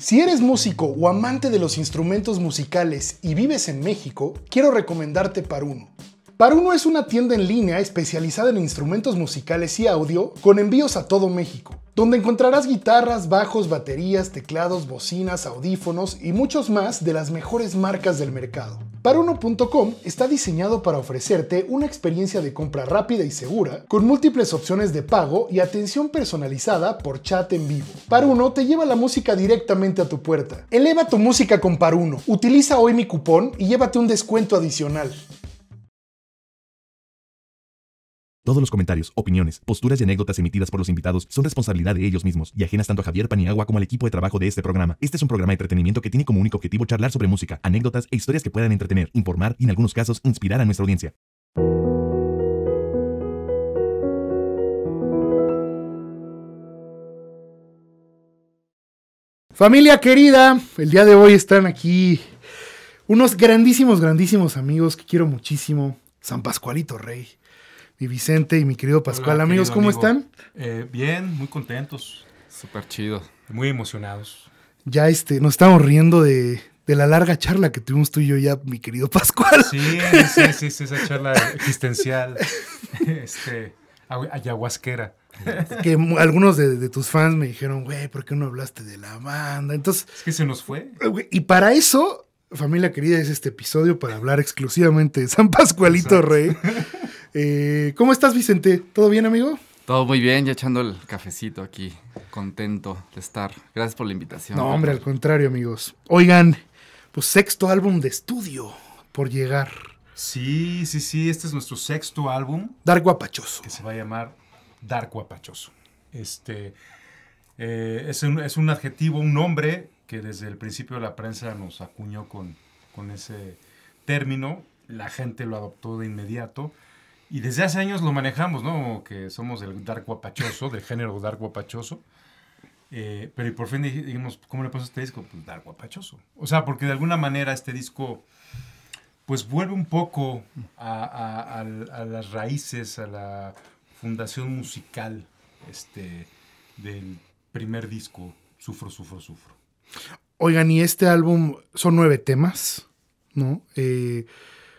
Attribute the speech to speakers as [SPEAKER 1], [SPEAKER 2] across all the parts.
[SPEAKER 1] Si eres músico o amante de los instrumentos musicales y vives en México, quiero recomendarte para uno. Paruno es una tienda en línea especializada en instrumentos musicales y audio con envíos a todo México, donde encontrarás guitarras, bajos, baterías, teclados, bocinas, audífonos y muchos más de las mejores marcas del mercado. Paruno.com está diseñado para ofrecerte una experiencia de compra rápida y segura, con múltiples opciones de pago y atención personalizada por chat en vivo. Paruno te lleva la música directamente a tu puerta. Eleva tu música con Paruno. Utiliza hoy mi cupón y llévate un descuento adicional. Todos los comentarios, opiniones, posturas y anécdotas emitidas por los invitados son responsabilidad de ellos mismos y ajenas tanto a Javier Paniagua como al equipo de trabajo de este programa. Este es un programa de entretenimiento que tiene como único objetivo charlar sobre música, anécdotas e historias que puedan entretener, informar y en algunos casos inspirar a nuestra audiencia. Familia querida, el día de hoy están aquí unos grandísimos, grandísimos amigos que quiero muchísimo. San Pascualito Rey. ...y Vicente y mi querido Pascual. Amigos, ¿cómo están?
[SPEAKER 2] Eh, bien, muy contentos. Súper chido. Muy emocionados.
[SPEAKER 1] Ya este, nos estamos riendo de, la larga charla que tuvimos tú y yo ya, mi querido Pascual. Sí, sí, sí, esa charla existencial,
[SPEAKER 2] este, ayahuasquera.
[SPEAKER 1] Que algunos de, tus fans me dijeron, güey, ¿por qué no hablaste de la banda? Entonces. Es que se nos fue. Y para eso, familia querida, es este episodio para hablar exclusivamente de San Pascualito Rey. Eh, ¿Cómo estás, Vicente? ¿Todo bien, amigo?
[SPEAKER 3] Todo muy bien, ya echando el cafecito aquí, contento de estar. Gracias por la invitación. No, hombre, al
[SPEAKER 1] contrario, amigos. Oigan, pues sexto álbum de estudio por llegar. Sí, sí, sí, este es nuestro sexto álbum. Dark Guapachoso. Que se va a llamar
[SPEAKER 2] Dark Guapachoso. Este eh, es, un, adjetivo, un nombre que desde el principio de la prensa nos acuñó con, con ese término. La gente lo adoptó de inmediato. Y desde hace años lo manejamos, ¿no? Que somos el dark guapachoso, del género dark guapachoso. Eh, pero y por fin dijimos, ¿cómo le pasó a este disco? Pues dark guapachoso. O sea, porque de alguna manera este disco pues vuelve un poco a, las raíces, a la fundación musical este, del primer disco, Sufro, Sufro, Sufro.
[SPEAKER 1] Oigan, y este álbum son nueve temas, ¿no? Eh,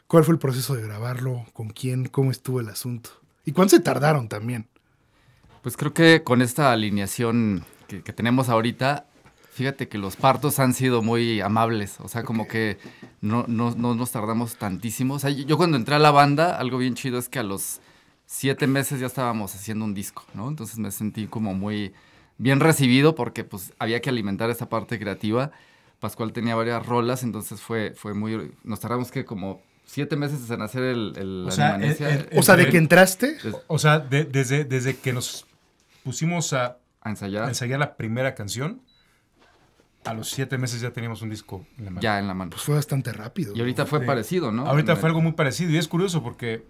[SPEAKER 1] ¿Cuál fue el proceso de grabarlo? ¿Con quién? ¿Cómo estuvo el asunto? ¿Y cuánto se tardaron también?
[SPEAKER 3] Pues creo que con esta alineación que, tenemos ahorita, fíjate que los partos han sido muy amables. O sea, como que no, nos tardamos tantísimo. O yo cuando entré a la banda, algo bien chido es que a los siete meses ya estábamos haciendo un disco, ¿no? Entonces me sentí como muy bien recibido porque pues había que alimentar esta parte creativa. Pascual tenía varias rolas, entonces fue, fue muy... Nos tardamos que como siete meses en hacer el, el o, sea, de que
[SPEAKER 2] entraste. O sea, desde, desde que nos pusimos a, ensayar. la primera canción, a los siete meses ya teníamos un disco en la mano. Ya
[SPEAKER 1] en la mano. Pues fue bastante rápido. Y ahorita fue parecido, ¿no? Ahorita fue
[SPEAKER 2] algo muy parecido. Y es curioso porque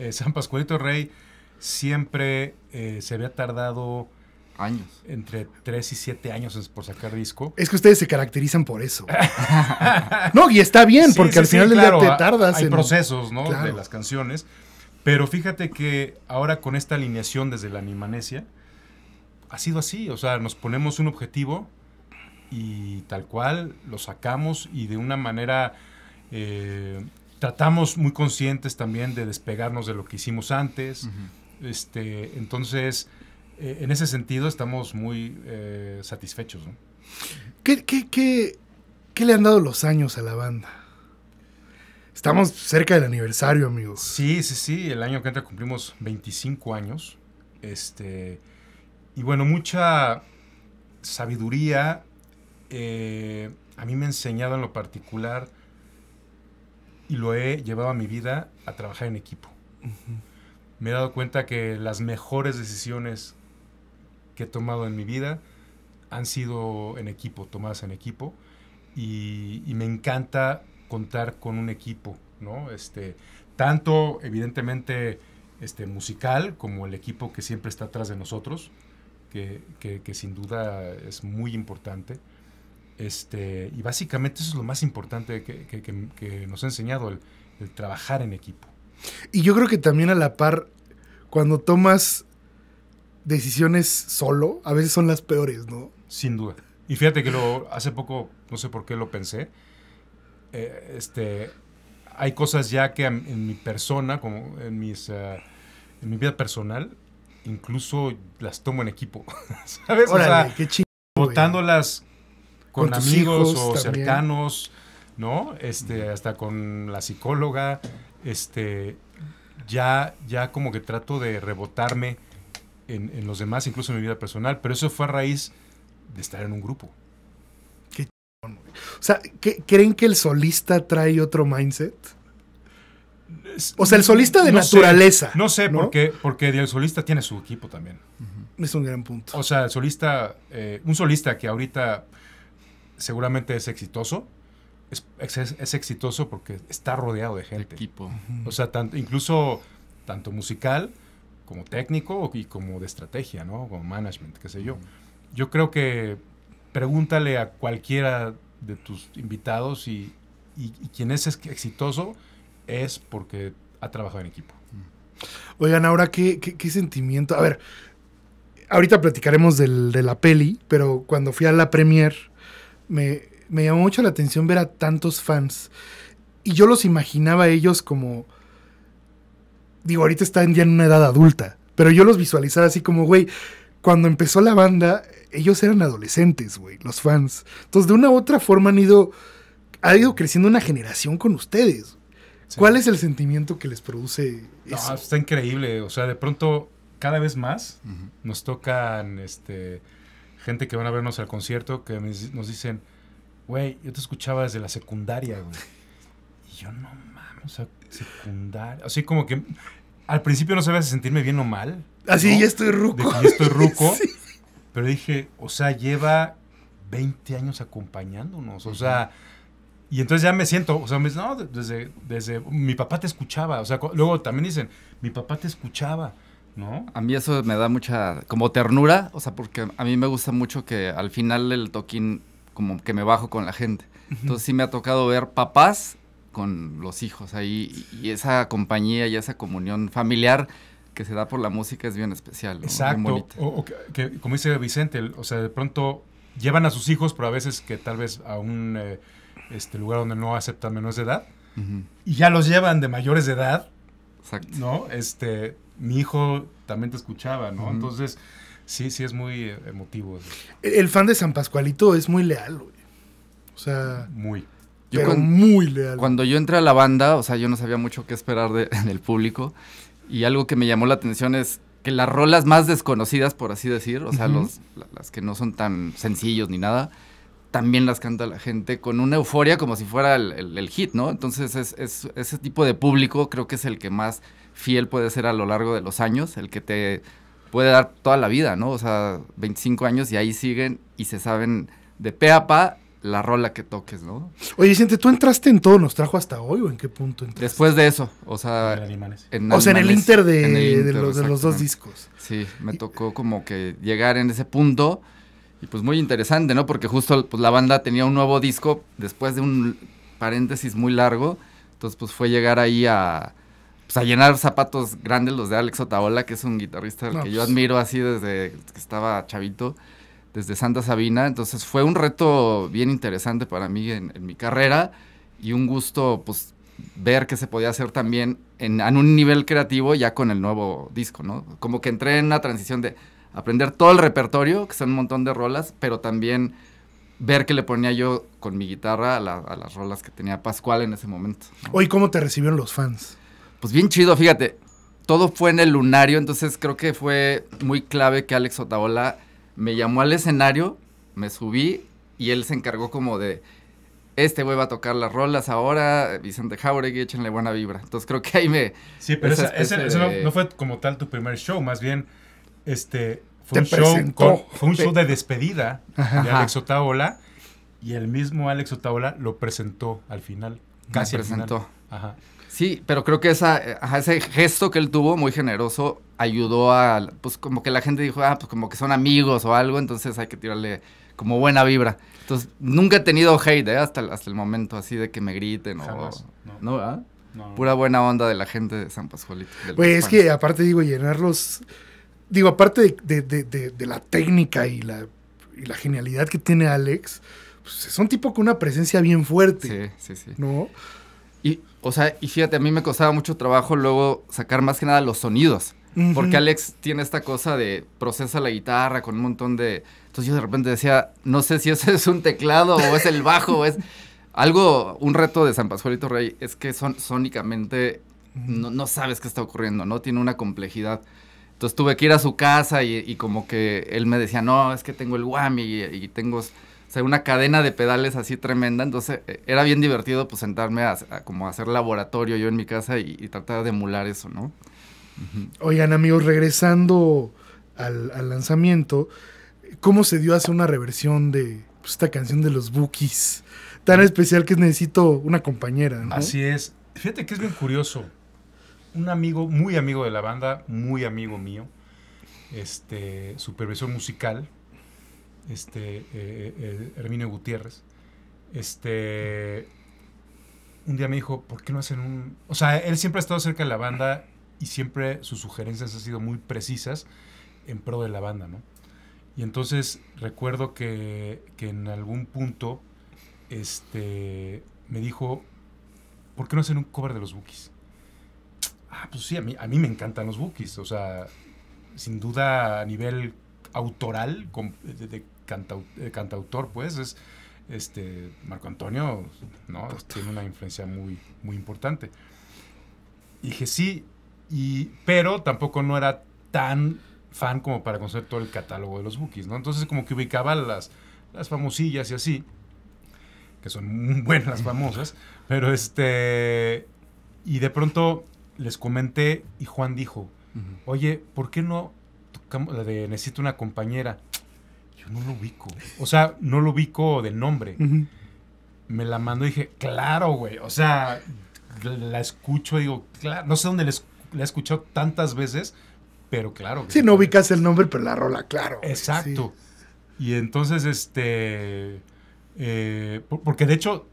[SPEAKER 2] eh, San Pascualito Rey siempre eh, se había tardado Años. Entre 3 y 7 años es por sacar disco. Es
[SPEAKER 1] que ustedes se caracterizan por eso. no, y está bien, porque al final día te tardas. Hay procesos, ¿no? De
[SPEAKER 2] las canciones. Pero fíjate que ahora con esta alineación desde la animanesia, ha sido así. O sea, nos ponemos un objetivo y tal cual lo sacamos y de una manera. Eh, tratamos muy conscientes también de despegarnos de lo que hicimos antes. este, entonces eh, en ese sentido estamos muy eh, satisfechos. ¿no?
[SPEAKER 1] ¿Qué, le han dado los años a la banda? Estamos cerca del aniversario, amigos.
[SPEAKER 2] Sí, sí, sí. El año que entra cumplimos 25 años. Este, y bueno, mucha sabiduría. Eh, a mí me ha enseñado en lo particular y lo he llevado a mi vida a trabajar en equipo. Me he dado cuenta que las mejores decisiones que he tomado en mi vida han sido en equipo, tomadas en equipo. Y, me encanta contar con un equipo, ¿no? Este, tanto, evidentemente, este, musical como el equipo que siempre está atrás de nosotros, que, que, sin duda es muy importante. Este, y básicamente eso es lo más importante que, que, nos ha enseñado el, el, trabajar
[SPEAKER 1] en equipo. Y yo creo que también a la par, cuando tomas decisiones solo, a veces son las peores, ¿no? Sin duda.
[SPEAKER 2] Y fíjate que lo, hace poco, no sé por qué lo pensé, eh, este, hay cosas ya que en, mi persona, como en, mis, eh, mi vida personal, incluso las tomo en equipo, ¿sabes? o votándolas con, amigos o cercanos, ¿no? Este, hasta con la psicóloga, este, ya, ya como que trato de rebotarme en, los demás, incluso en mi vida personal, pero eso fue a raíz de estar en un grupo.
[SPEAKER 1] Qué O sea, ¿creen que el solista trae otro mindset? O sea, el solista de naturaleza. no
[SPEAKER 2] sé, Porque, porque el solista tiene su equipo también.
[SPEAKER 1] Es un gran punto.
[SPEAKER 2] O sea, el solista, eh, un solista que ahorita seguramente es exitoso, es, exitoso porque está rodeado de gente. equipo. O sea, incluso tanto musical como técnico y como de estrategia, ¿no? Como management, qué sé yo. Yo creo que pregúntale a cualquiera de tus invitados y, y, quien es exitoso es porque ha trabajado en equipo.
[SPEAKER 1] Oigan, ahora qué, qué, sentimiento. A ver, ahorita platicaremos de la peli, pero cuando fui a la premier me, me llamó mucho la atención ver a tantos fans. Y yo los imaginaba a ellos como digo, ahorita están ya en una edad adulta, pero yo los visualizaba así como, güey, cuando empezó la banda, ellos eran adolescentes, güey, los fans. Entonces, de una u otra forma han ido, ha ido creciendo una generación con ustedes. ¿Cuál es el sentimiento que les produce
[SPEAKER 2] eso? está increíble, o sea, de pronto cada vez más nos tocan este gente que van a vernos al concierto que nos dicen, güey, yo te escuchaba desde la secundaria, güey. Y yo no o sea, secundaria. Así como que al principio no sabía si sentirme bien o mal. Así, ah, ya estoy ruco. ya estoy ruco. Pero dije, o sea, lleva 20 años acompañándonos. O sea, y entonces ya me siento, o sea, me dicen, no, desde, desde mi papá te escuchaba. O sea, luego también dicen, mi papá te escuchaba.
[SPEAKER 3] ¿No? A mí eso me da mucha como ternura, o sea, porque a mí me gusta mucho que al final el toquín como que me bajo con la gente. Entonces sí me ha tocado ver papás con los hijos ahí y esa compañía y esa comunión familiar que se da por la música es bien especial. Exacto.
[SPEAKER 2] como dice Vicente, o sea, de pronto llevan a sus hijos, pero a veces que tal vez a un eh, este lugar donde no aceptan menores de edad y ya los llevan de mayores de edad. ¿No? Este, mi hijo también te escuchaba, ¿no? Entonces,
[SPEAKER 3] sí, sí es muy eh, emotivo.
[SPEAKER 1] El, fan de San Pascualito es muy leal, O sea,
[SPEAKER 3] muy. Yo pero muy leal. Cuando yo entré a la banda, o sea, yo no sabía mucho qué esperar del público. Y algo que me llamó la atención es que las rolas más desconocidas, por así decir, o sea, las que no son tan sencillos ni nada, también las canta la gente con una euforia como si fuera el, hit, ¿no? Entonces, es, ese tipo de público creo que es el que más fiel puede ser a lo largo de los años, el que te puede dar toda la vida, ¿no? O sea, 25 años y ahí siguen y se saben de pe a pa la rola que toques, ¿no?
[SPEAKER 1] Oye, Vicente, ¿tú entraste en todo nos trajo hasta hoy o en qué punto
[SPEAKER 3] entraste? Después de eso, o sea... En Animales. o sea, en el Inter de, los, dos discos. Sí, me tocó como que llegar en ese punto y pues muy interesante, ¿no? Porque justo pues, la banda tenía un nuevo disco después de un paréntesis muy largo, entonces pues fue llegar ahí a... Pues, a llenar zapatos grandes los de Alex Otaola, que es un guitarrista que yo pues. admiro así desde que estaba chavito desde Santa Sabina. Entonces fue un reto bien interesante para mí en, mi carrera y un gusto pues ver que se podía hacer también en, un nivel creativo ya con el nuevo disco, ¿no? Como que entré en una transición de aprender todo el repertorio, que son un montón de rolas, pero también ver que le ponía yo con mi guitarra a, las rolas que tenía Pascual en ese momento.
[SPEAKER 1] ¿Hoy ¿cómo te recibieron los fans?
[SPEAKER 3] Pues bien chido, fíjate, todo fue en el lunario, entonces creo que fue muy clave que Alex Otaola me llamó al escenario, me subí y él se encargó como de, este güey va a tocar las rolas ahora, Vicente Jauregui, échenle buena vibra. Entonces creo que ahí me... Sí, pero ese no,
[SPEAKER 2] fue como tal tu primer show, más bien este, fue, un show, de despedida de Alex Otaola y el mismo Alex Otaola lo presentó al final. Casi presentó. Ajá.
[SPEAKER 3] Sí, pero creo que esa, eh, ese gesto que él tuvo, muy generoso, ayudó a, pues como que la gente dijo, ah, pues como que son amigos o algo, entonces hay que tirarle como buena vibra. Entonces, nunca he tenido hate, ¿eh? Hasta, hasta el momento, así de que me griten o... No, Pura buena onda de la gente de San Pascualito. Pues es que
[SPEAKER 1] aparte, digo, llenarlos... Digo, aparte de, de, de, de la técnica y la, genialidad que tiene Alex, pues es un tipo con una presencia bien fuerte. Sí, sí, sí. ¿No?
[SPEAKER 3] Y, o sea, y fíjate, a mí me costaba mucho trabajo luego sacar más que nada los sonidos. Porque Alex tiene esta cosa de procesa la guitarra con un montón de... Entonces yo de repente decía, no sé si ese es un teclado o es el bajo es... Algo, un reto de San Pascualito Rey es que son sónicamente no, sabes qué está ocurriendo, ¿no? Tiene una complejidad. Entonces tuve que ir a su casa y, y como que él me decía, no, es que tengo el guami y, y tengo una cadena de pedales así tremenda. Entonces eh, era bien divertido pues, sentarme a, como hacer laboratorio yo en mi casa y, tratar de emular eso, ¿no?
[SPEAKER 1] Oigan amigos, regresando al, lanzamiento, ¿cómo se dio hacer una reversión de pues, esta canción de los Bookies? Tan especial que necesito una compañera. ¿no? Así
[SPEAKER 2] es. Fíjate que es bien curioso. Un amigo, muy amigo de la banda, muy amigo mío, este, supervisor musical, este, eh, eh, Herminio Gutiérrez, este, un día me dijo, ¿por qué no hacen un...? O sea, él siempre ha estado cerca de la banda y siempre sus sugerencias han sido muy precisas en pro de la banda, ¿no? Y entonces recuerdo que, que en algún punto este, me dijo, ¿por qué no hacen un cover de los Bookies? Ah, pues sí, a mí, me encantan los Bookies, o sea, sin duda a nivel autoral, de, de, eh, cantautor, pues, es este Marco Antonio, ¿no? Tiene una influencia muy, muy importante. dije, sí, y, pero tampoco no era tan fan como para conocer todo el catálogo de los bookies, ¿no? Entonces como que ubicaba las, las famosillas y así, que son muy buenas famosas, pero este... Y de pronto les comenté y Juan dijo, oye, ¿por qué no tocamos la de Necesito una compañera? no lo ubico. O sea, no lo ubico de nombre. Me la mandó y dije, claro, güey. O sea, la escucho, digo, claro, no sé dónde la he escuchado tantas veces, pero claro. si
[SPEAKER 1] no ubicas el nombre,
[SPEAKER 2] pero la rola, claro. Exacto. Y entonces, este, eh, porque de hecho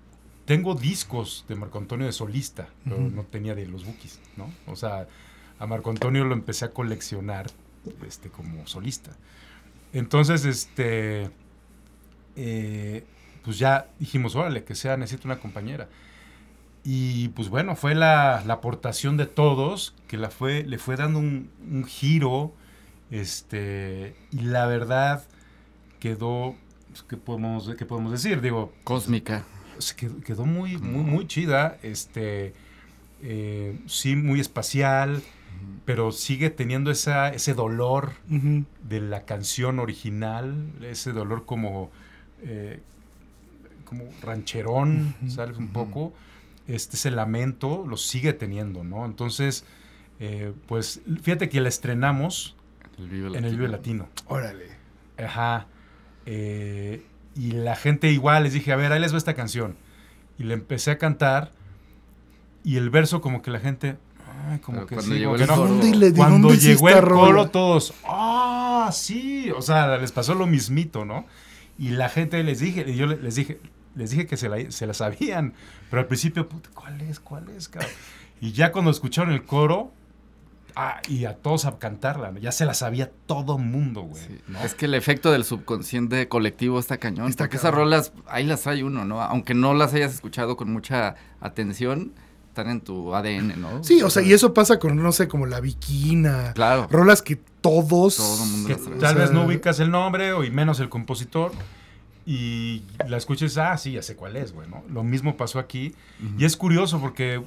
[SPEAKER 2] tengo discos de Marco Antonio de solista, no tenía de los Bookies, ¿no? O sea, a Marco Antonio lo empecé a coleccionar este, como solista. Entonces, este, eh, pues ya dijimos, órale, que sea, necesito una compañera. Y pues bueno, fue la, aportación de todos que la fue, le fue dando un, giro. Este, y la verdad quedó, pues, ¿qué, podemos, ¿qué podemos decir? Digo, cósmica. Pues, quedó, muy, muy, muy chida. Este, eh, sí, muy espacial pero sigue teniendo ese dolor
[SPEAKER 1] de
[SPEAKER 2] la canción original, ese dolor como, eh, como rancherón, ¿sabes? Un poco, este, ese lamento lo sigue teniendo, ¿no? Entonces, eh, pues fíjate que la estrenamos
[SPEAKER 3] en el Vive
[SPEAKER 2] Latino. Órale. Ajá. Eh, y la gente igual, les dije, a ver, ahí les va esta canción. Y le empecé a cantar y el verso como que la gente cuando llegó el coro. todos, ah, sí, o sea, les pasó lo mismito, ¿no? Y la gente les dije, y yo les dije, les dije que se la, se sabían, pero al principio, ¿cuál es, cuál es, cabrón? Y ya cuando escucharon el coro, Ah, y a todos a cantarla. Ya se la sabía todo mundo, güey. Es
[SPEAKER 3] que el efecto del subconsciente colectivo está cañón. Está que esas rolas, ahí las hay uno, ¿no? Aunque no las hayas escuchado con mucha atención, están en tu ADN, ¿no? Sí, o, sea,
[SPEAKER 1] y eso pasa con, no sé, como La Viquina. Claro.
[SPEAKER 3] Rolas que todos... Todo mundo que
[SPEAKER 1] tal vez no
[SPEAKER 2] ubicas el nombre o y menos el compositor. Y la escuches, ah, sí, ya sé cuál es, güey, ¿no? Lo mismo pasó aquí. Y es curioso porque,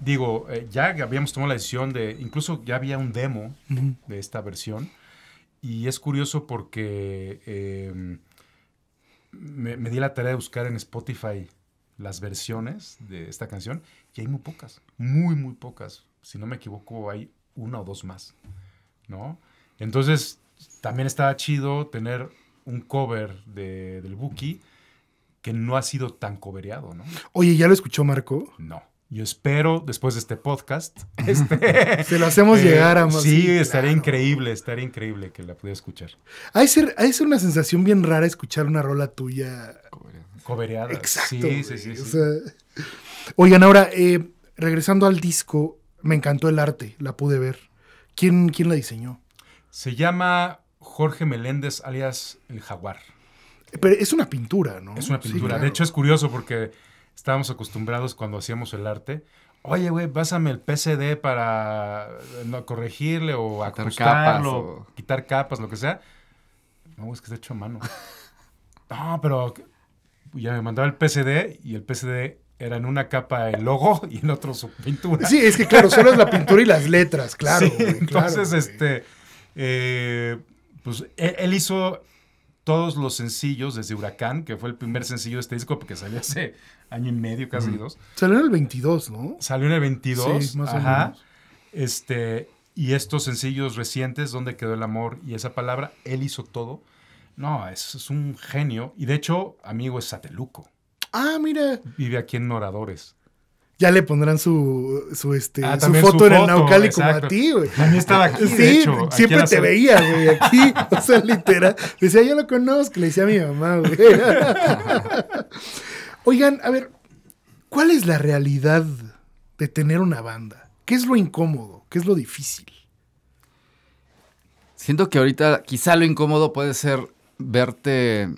[SPEAKER 2] digo, eh, ya habíamos tomado la decisión de... Incluso ya había un demo de esta versión. Y es curioso porque... Em, me, di la tarea de buscar en Spotify las versiones de esta canción y hay muy pocas, muy, muy pocas. Si no me equivoco, hay una o dos más, ¿no? Entonces, también estaba chido tener un cover de, del Buki que no ha sido tan cobereado, ¿no? Oye, ¿ya lo escuchó Marco? No. Yo espero, después de este podcast, este, se lo hacemos eh, llegar a más. Sí, estaría increíble, estaría increíble que la pudiera escuchar.
[SPEAKER 1] Hay ser, una sensación bien rara escuchar una rola tuya.
[SPEAKER 2] Exacto. Sí, sí, sí,
[SPEAKER 1] oigan, ahora, eh, regresando al disco, me encantó el arte, la pude ver. ¿Quién, quién la diseñó?
[SPEAKER 2] Se llama Jorge Meléndez, alias El Jaguar.
[SPEAKER 1] Pero es una pintura, ¿no? Es una pintura. De hecho,
[SPEAKER 2] es curioso porque estábamos acostumbrados cuando hacíamos el arte. Oye, güey, básame el PCD para corregirle o quitar capas, quitar capas, lo que sea. No, es que está hecho a mano. No, pero ya me mandaba el PCD y el PCD era en una capa el logo y en otro su pintura. Sí, es que claro, solo es la pintura y las letras, claro. entonces, este, eh, pues él, hizo todos los sencillos desde Huracán, que fue el primer sencillo de este disco, porque salió hace año y medio, casi dos.
[SPEAKER 1] Salió en el 22, ¿no? Salió en el 22, más O menos.
[SPEAKER 2] Este, y estos sencillos recientes, donde quedó el amor y esa palabra, él hizo todo. No, es, un genio. Y de hecho, amigo es sateluco.
[SPEAKER 1] Ah, mira.
[SPEAKER 2] Vive aquí en Noradores.
[SPEAKER 1] Ya le pondrán su, su, este, ah, su, foto en el Naucali como a ti, güey. A mí estaba aquí, Sí, siempre te veía, güey, aquí. O sea, literal. Decía, yo lo conozco, le decía a mi mamá, güey. Oigan, a ver, ¿cuál es la realidad de tener una banda?
[SPEAKER 3] ¿Qué es lo incómodo? ¿Qué es lo difícil? Siento que ahorita quizá lo incómodo puede ser verte...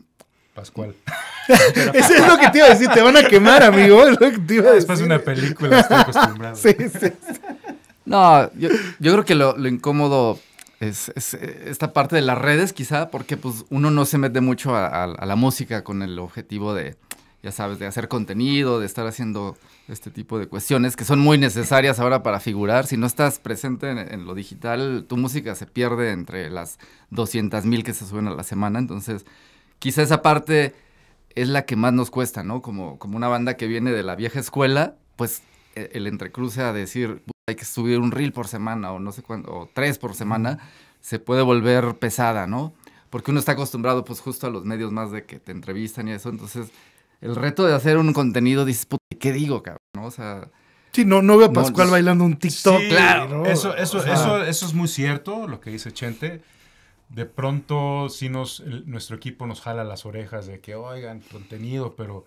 [SPEAKER 3] Pascual. Eso es lo que te iba a decir, te van a quemar, amigo. Es lo que te iba a Después de una película, estoy acostumbrado. No, yo, creo que lo, lo incómodo es, esta parte de las redes, quizá, porque pues uno no se mete mucho a la música con el objetivo de, ya sabes, de hacer contenido, de estar haciendo este tipo de cuestiones que son muy necesarias ahora para figurar. Si no estás presente en, lo digital, tu música se pierde entre las 200 mil que se suben a la semana. Entonces, quizá esa parte es la que más nos cuesta, ¿no? Como, como una banda que viene de la vieja escuela, pues e, el, entrecruce a decir, hay que subir un reel por semana o no sé cuánto, o tres por semana, se puede volver pesada, ¿no? Porque uno está acostumbrado pues justo a los medios más de que te entrevistan y eso, entonces el reto de hacer un contenido, dices, ¿qué digo, cabrón? ¿No? O sea.
[SPEAKER 1] Sí, no, no veo a Pascual pues, bailando un TikTok. claro. Eso, eso, eso,
[SPEAKER 2] eso es muy cierto, lo que dice Chente. De pronto, si nos, nuestro equipo nos jala las orejas de que, oigan, contenido, pero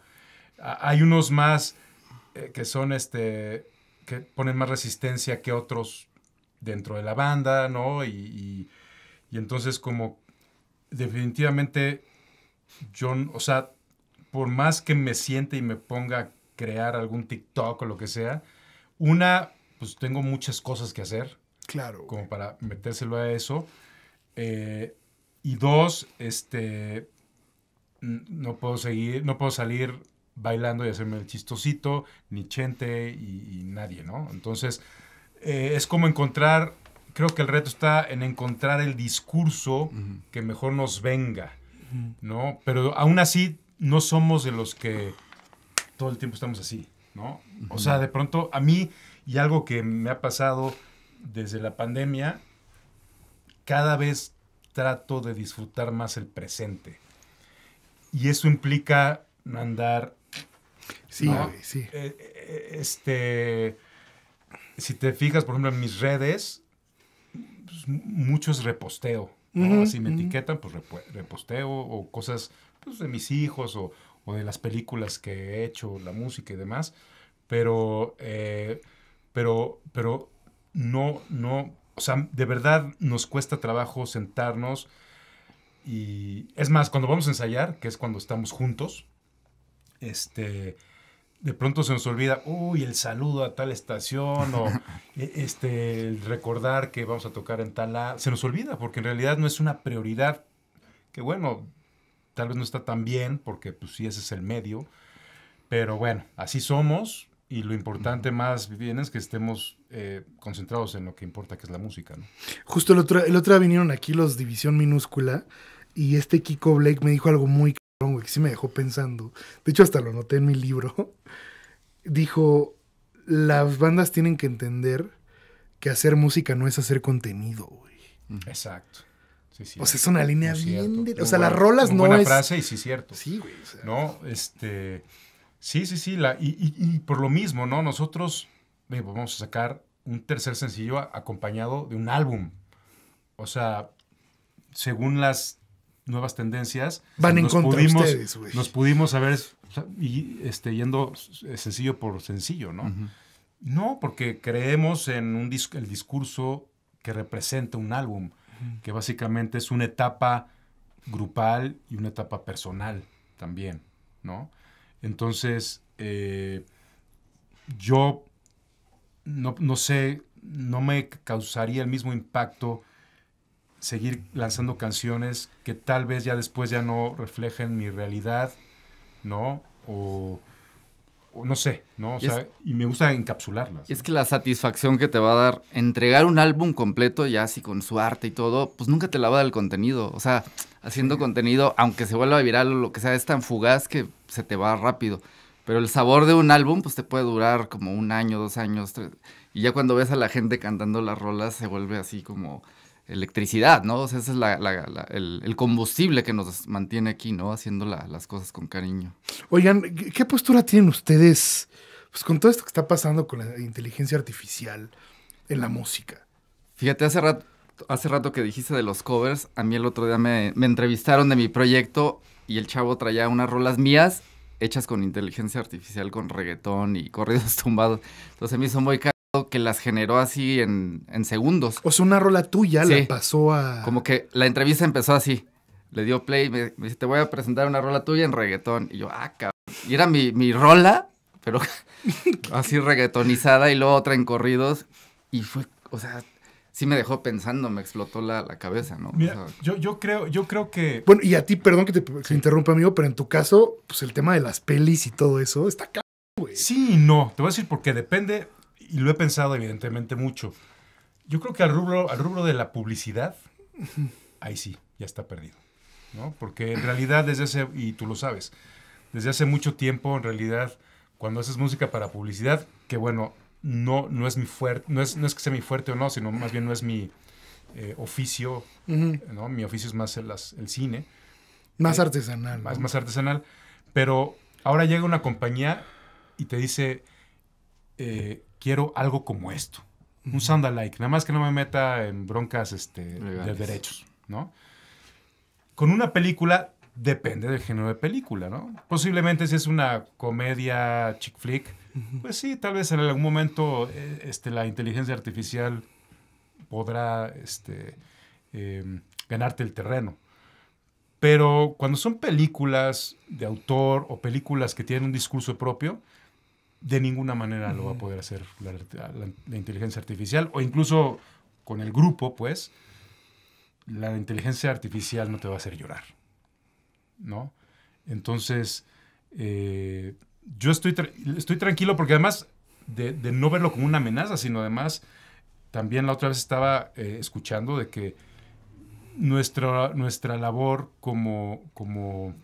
[SPEAKER 2] hay unos más eh, que son, este, que ponen más resistencia que otros dentro de la banda, ¿no? Y, y, entonces como definitivamente yo, o sea, por más que me siente y me ponga a crear algún TikTok o lo que sea, una, pues tengo muchas cosas que hacer. Claro. Como para metérselo a eso. Eh, y dos, este, no puedo seguir, no puedo salir bailando y hacerme el chistosito, ni Chente y, nadie, ¿no? Entonces, eh, es como encontrar, creo que el reto está en encontrar el discurso que mejor nos venga, ¿no? Pero aún así no somos de los que todo el tiempo estamos así, ¿no? O sea, de pronto a mí, y algo que me ha pasado desde la pandemia, cada vez trato de disfrutar más el presente. Y eso implica andar... Sí, sí. Eh, eh, este, si te fijas, por ejemplo, en mis redes, muchos pues, mucho es reposteo. si me etiquetan, pues reposteo o cosas pues, de mis hijos o, de las películas que he hecho, la música y demás, pero, eh, pero, pero no, no, o sea, de verdad nos cuesta trabajo sentarnos y es más, cuando vamos a ensayar, que es cuando estamos juntos, este de pronto se nos olvida, uy, el saludo a tal estación o e, este, el recordar que vamos a tocar en tal... lado, Se nos olvida porque en realidad no es una prioridad que, bueno, tal vez no está tan bien, porque pues sí, ese es el medio. Pero bueno, así somos y lo importante más bien es que estemos eh, concentrados en lo que importa, que es la música.
[SPEAKER 1] Justo el otro, día vinieron aquí los División Minúscula y este Kiko Blake me dijo algo muy cabrón, que sí me dejó pensando. De hecho, hasta lo anoté en mi libro. Dijo, las bandas tienen que entender que hacer música no es hacer contenido, güey.
[SPEAKER 2] Exacto o sea, es una línea bien. De, o sea, las rolas no buena frase y sí, cierto. Sí, güey. no, este. Sí, sí, sí. La, y, por lo mismo, ¿no? Nosotros eh, vamos a sacar un tercer sencillo acompañado de un álbum. O sea, según las nuevas tendencias. Van en contra pudimos, ustedes, güey. Nos pudimos haber. y, este, yendo sencillo por sencillo, ¿no? No, porque creemos en un el discurso que representa un álbum que básicamente es una etapa grupal y una etapa personal también, ¿no? Entonces, eh, yo no, no, sé, no me causaría el mismo impacto seguir lanzando canciones que tal vez ya después ya no reflejen mi realidad, ¿no? O, no sé, ¿no? O sea, y me gusta encapsularlas.
[SPEAKER 3] Es que la satisfacción que te va a dar entregar un álbum completo, ya así con su arte y todo, pues nunca te la va a el contenido. O sea, haciendo contenido, aunque se vuelva viral o lo que sea, es tan fugaz que se te va rápido. Pero el sabor de un álbum, pues te puede durar como un año, dos años, tres. Y ya cuando ves a la gente cantando las rolas, se vuelve así como electricidad, ¿no? O sea, ese es el, combustible que nos mantiene aquí, ¿no? Haciendo las cosas con cariño.
[SPEAKER 1] Oigan, ¿qué postura tienen ustedes pues, con todo esto que está pasando con la inteligencia artificial en la música?
[SPEAKER 3] Fíjate, hace rato, que dijiste de los covers, a mí el otro día me, entrevistaron de mi proyecto y el chavo traía unas rolas mías hechas con inteligencia artificial, con reggaetón y corridos tumbados. Entonces me son muy caro que las generó así en, segundos.
[SPEAKER 1] O sea, una rola tuya la pasó a...
[SPEAKER 3] Como que la entrevista empezó así. Le dio play, me, dice, te voy a presentar una rola tuya en reggaetón. Y yo, ah, cabrón. Y era mi, rola, pero así reggaetonizada y luego otra en corridos. Y fue, o sea, sí me dejó pensando, me explotó la, cabeza, ¿no? Mira, yo,
[SPEAKER 1] yo, creo, yo creo que. Bueno, y a ti, perdón que te, interrumpa, amigo, pero en tu caso, pues el tema de las pelis y todo eso está acá. güey. Sí
[SPEAKER 2] no. Te voy a decir porque depende y lo he pensado evidentemente mucho. Yo creo que al rubro, al rubro de la publicidad, ahí sí, ya está perdido. ¿no? Porque en realidad desde hace, y tú lo sabes, desde hace mucho tiempo en realidad cuando haces música para publicidad, que bueno, no, no es mi fuerte, no es, no es que sea mi fuerte o no, sino más bien no es mi eh, oficio, ¿no? Mi oficio es más el, el cine.
[SPEAKER 1] Más eh, artesanal. Más, más
[SPEAKER 2] artesanal. Pero ahora llega una compañía y te dice, eh, quiero algo como esto. Un sound alike, nada más que no me meta en broncas este, de derechos, ¿no? Con una película depende del género de película, ¿no? Posiblemente si es una comedia chick flick, pues sí, tal vez en algún momento eh, este, la inteligencia artificial podrá este, em, ganarte el terreno. Pero cuando son películas de autor o películas que tienen un discurso propio, de ninguna manera lo va a poder hacer la, inteligencia artificial o incluso con el grupo, pues, la inteligencia artificial no te va a hacer llorar, ¿no? Entonces, eh, yo estoy, estoy tranquilo porque además de, no verlo como una amenaza, sino además, también la otra vez estaba eh, escuchando de que nuestra, nuestra labor como, como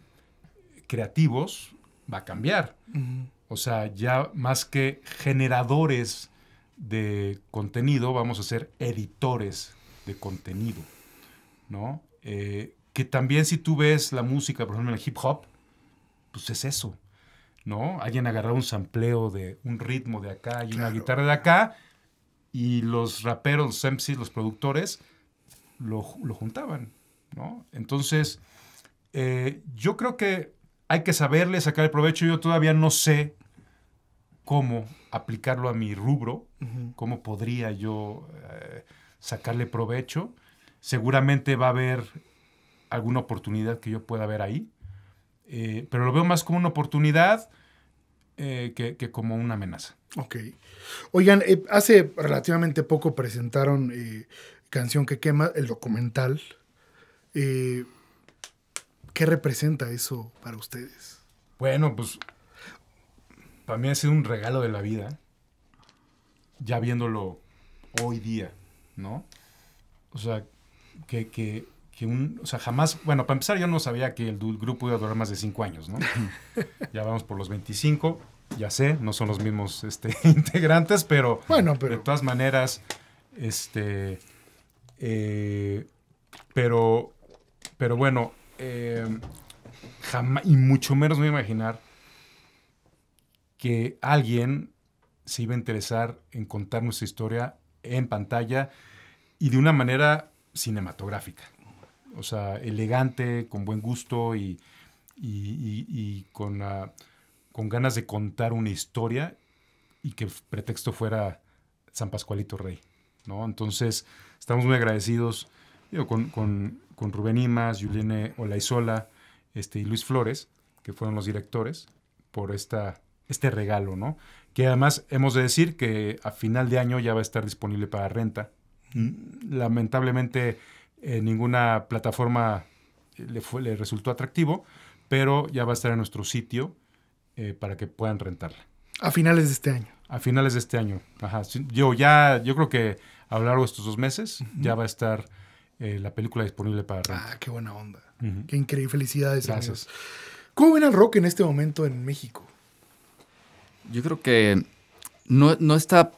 [SPEAKER 2] creativos va a cambiar. O sea, ya más que generadores de contenido, vamos a ser editores de contenido, ¿no? Eh, que también si tú ves la música, por ejemplo, el hip hop, pues es eso, ¿no? Alguien agarraba un sampleo de un ritmo de acá y una guitarra de acá, y los raperos, los empsis, los productores, lo, juntaban, ¿no? Entonces, eh, yo creo que hay que saberle sacar el provecho. Yo todavía no sé cómo aplicarlo a mi rubro, cómo podría yo eh, sacarle provecho. Seguramente va a haber alguna oportunidad que yo pueda ver ahí, eh, pero lo veo más como una oportunidad eh, que, que, como una amenaza.
[SPEAKER 1] Ok. Oigan, hace relativamente poco presentaron Canción que Quema, el documental. ¿Qué representa eso para ustedes? Bueno, pues
[SPEAKER 2] para mí ha sido un regalo de la vida, ya viéndolo hoy día, ¿no? O sea, que, un, o sea, jamás, bueno, para empezar yo no sabía que el grupo iba a durar más de cinco años, ¿no? ya vamos por los 25, ya sé, no son los mismos este, integrantes, pero, bueno, pero de todas maneras, este, eh, pero, pero bueno, eh, jamás, y mucho menos me voy a imaginar que alguien se iba a interesar en contar nuestra historia en pantalla y de una manera cinematográfica. O sea, elegante, con buen gusto y, ah, con, ganas de contar una historia y que el pretexto fuera San Pascualito Rey. ¿no? Entonces, estamos muy agradecidos con, Rubén Imas, Juliene Olaizola este, y Luis Flores, que fueron los directores, por esta este regalo, ¿no? Que además hemos de decir que a final de año ya va a estar disponible para renta. Mm. Lamentablemente eh, ninguna plataforma eh, le, resultó atractivo, pero ya va a estar en nuestro sitio eh, para que puedan rentarla.
[SPEAKER 1] A finales de este año.
[SPEAKER 2] A finales de este año. Ajá. Yo ya, yo creo que a lo largo de estos dos meses ya va a estar la película disponible para renta. Ah,
[SPEAKER 1] qué buena onda. Qué increíble. Felicidades. Gracias. ¿Cómo ven al rock en este momento en México?
[SPEAKER 3] Yo creo que no, está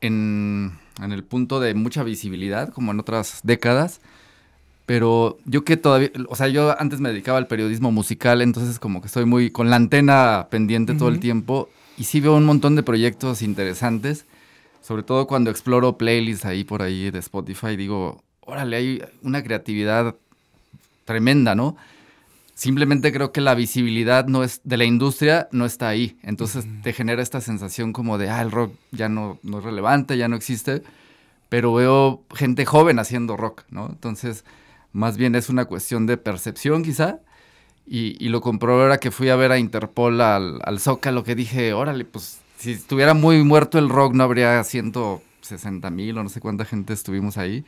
[SPEAKER 3] en, el punto de mucha visibilidad como en otras décadas, pero yo que todavía, o sea, yo antes me dedicaba al periodismo musical, entonces como que estoy muy con la antena pendiente todo el tiempo y sí veo un montón de proyectos interesantes, sobre todo cuando exploro playlists ahí por ahí de Spotify, digo, órale, hay una creatividad tremenda, ¿no? Simplemente creo que la visibilidad no es, de la industria no está ahí. Entonces te genera esta sensación como de, ah, el rock ya no, no es relevante, ya no existe. Pero veo gente joven haciendo rock, ¿no? Entonces, más bien es una cuestión de percepción quizá. Y, lo comprobé ahora que fui a ver a Interpol al, al Zócalo, que dije, órale, pues si estuviera muy muerto el rock no habría 160 mil o no sé cuánta gente estuvimos ahí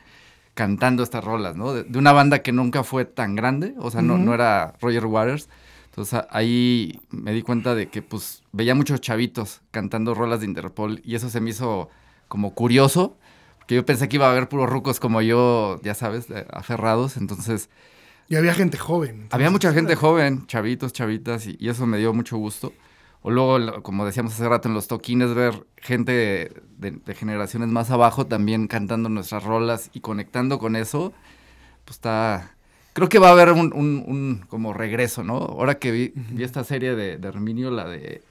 [SPEAKER 3] cantando estas rolas, ¿no? De, una banda que nunca fue tan grande, o sea, no, era Roger Waters. Entonces ahí me di cuenta de que pues veía muchos chavitos cantando rolas de Interpol y eso se me hizo como curioso, porque yo pensé que iba a haber puros rucos como yo, ya sabes, eh, aferrados, entonces...
[SPEAKER 1] Y había gente joven.
[SPEAKER 3] había mucha gente joven, chavitos, chavitas, y eso me dio mucho gusto. O luego, como decíamos hace rato en los toquines, ver gente de, generaciones más abajo también cantando nuestras rolas y conectando con eso, pues está... Creo que va a haber un, como regreso, ¿no? Ahora que vi, esta serie de, de Herminio, la de...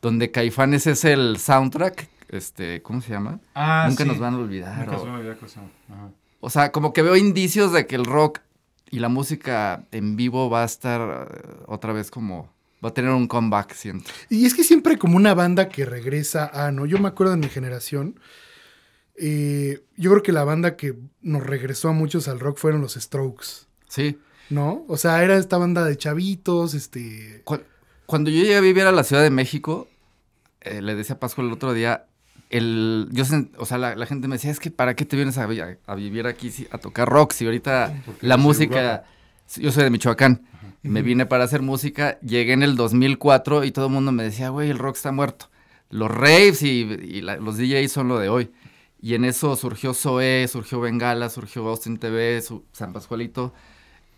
[SPEAKER 3] Donde Caifanes es el soundtrack, este, ¿cómo se llama? Ah, Nunca nos van a olvidar. Nunca o... o sea, como que veo indicios de que el rock y la música en vivo va a estar eh, otra vez como va a tener un comeback, siento.
[SPEAKER 1] Y es que siempre como una banda que regresa a, ¿no? Yo me acuerdo de mi generación. Eh, yo creo que la banda que nos regresó a muchos al rock fueron los Strokes. Sí. ¿No? O sea, era esta banda de chavitos, este...
[SPEAKER 3] Cuando yo llegué a vivir a la Ciudad de México, eh, le decía a Pascual el otro día, el, yo o sea, la, gente me decía, es que ¿para qué te vienes a, vivir aquí a tocar rock? Si ahorita la música... Yo soy de Michoacán me vine para hacer música, llegué en el 2004 y todo el mundo me decía, güey, el rock está muerto. Los raves y, los DJs son lo de hoy. Y en eso surgió Zoe, surgió Bengala, surgió Austin TV, San Pascualito.